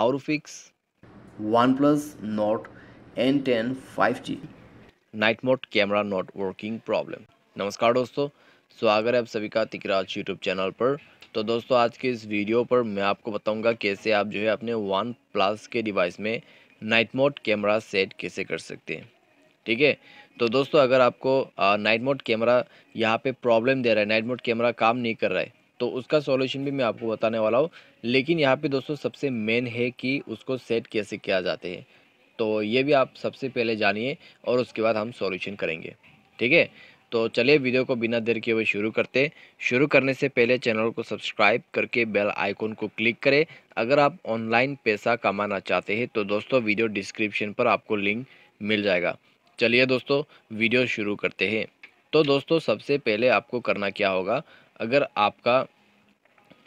how to fix OnePlus Note N10 5G night mode camera not working problem नमस्कार दोस्तों स्वागत है आप सभी का तिकराज यूट्यूब चैनल पर तो दोस्तों आज के इस वीडियो पर मैं आपको बताऊंगा कैसे आप जो है अपने वन प्लस के डिवाइस में नाइट मोड कैमरा सेट कैसे कर सकते हैं ठीक है तो दोस्तों अगर आपको नाइट मोड कैमरा यहाँ पे प्रॉब्लम दे रहा है नाइट मोड कैमरा काम नहीं कर रहा है तो उसका सॉल्यूशन भी मैं आपको बताने वाला हूँ लेकिन यहाँ पे दोस्तों सबसे मेन है कि उसको सेट कैसे किया जाते हैं तो ये भी आप सबसे पहले जानिए और उसके बाद हम सॉल्यूशन करेंगे ठीक है तो चलिए वीडियो को बिना देर किए हुए शुरू करते शुरू करने से पहले चैनल को सब्सक्राइब करके बेल आइकॉन को क्लिक करें अगर आप ऑनलाइन पैसा कमाना चाहते हैं तो दोस्तों वीडियो डिस्क्रिप्शन पर आपको लिंक मिल जाएगा चलिए दोस्तों वीडियो शुरू करते हैं तो दोस्तों सबसे पहले आपको करना क्या होगा अगर आपका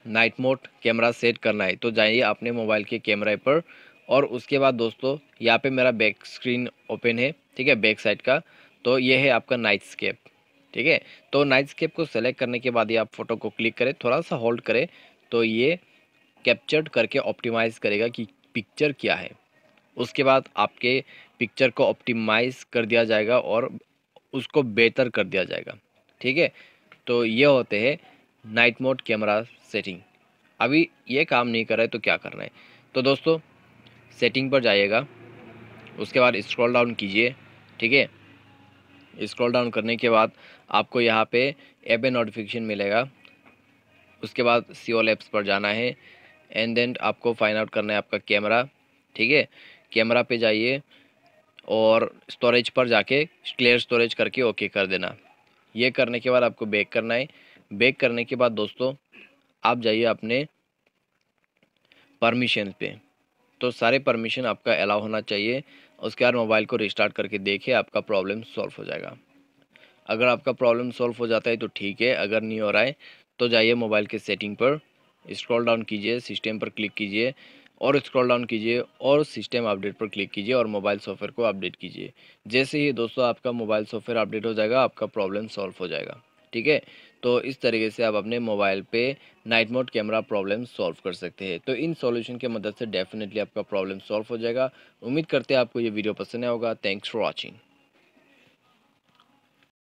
नाइट मोड कैमरा सेट करना है तो जाइए अपने मोबाइल के कैमरे पर और उसके बाद दोस्तों यहाँ पे मेरा बैक स्क्रीन ओपन है ठीक है बैक साइड का तो ये है आपका नाइट स्केप ठीक है तो नाइट स्केप को सेलेक्ट करने के बाद ये आप फोटो को क्लिक करें थोड़ा सा होल्ड करें तो ये कैप्चर्ड करके ऑप्टिमाइज़ करेगा कि पिक्चर क्या है उसके बाद आपके पिक्चर को ऑप्टिमाइज़ कर दिया जाएगा और उसको बेहतर कर दिया जाएगा ठीक है तो ये होते हैं नाइट मोड कैमरा सेटिंग अभी ये काम नहीं कर रहा है तो क्या करना है तो दोस्तों सेटिंग पर जाइएगा उसके बाद स्क्रॉल डाउन कीजिए ठीक है स्क्रॉल डाउन करने के बाद आपको यहाँ पे एप ए नोटिफिकेशन मिलेगा उसके बाद सी ओल एप्स पर जाना है एंड देन आपको फाइंड आउट करना है आपका कैमरा ठीक है कैमरा पे जाइए और स्टोरेज पर जाके क्लियर स्टोरेज करके ओके कर देना ये करने के बाद आपको बैक करना है बेक करने के बाद दोस्तों आप जाइए अपने परमिशन पे तो सारे परमिशन आपका अलाउ होना चाहिए उसके बाद मोबाइल को रिस्टार्ट करके देखें आपका प्रॉब्लम सॉल्व हो जाएगा अगर आपका प्रॉब्लम सॉल्व हो जाता है तो ठीक है अगर नहीं हो रहा है तो जाइए मोबाइल के सेटिंग पर स्क्रॉल डाउन कीजिए सिस्टम पर क्लिक कीजिए और स्क्रॉल डाउन कीजिए और सिस्टम अपडेट पर क्लिक कीजिए और मोबाइल सॉफ्टवेयर को अपडेट कीजिए जैसे ही दोस्तों आपका मोबाइल सॉफ्टवेयर अपडेट हो जाएगा आपका प्रॉब्लम सॉल्व हो जाएगा ठीक है तो इस तरीके से आप अपने मोबाइल पे night mode camera problem solve कर सकते हैं तो इन सॉल्यूशन की मदद से डेफिनेटली आपका प्रॉब्लम सॉल्व हो जाएगा उम्मीद करते हैं आपको ये वीडियो पसंद आया होगा थैंक्स फॉर वॉचिंग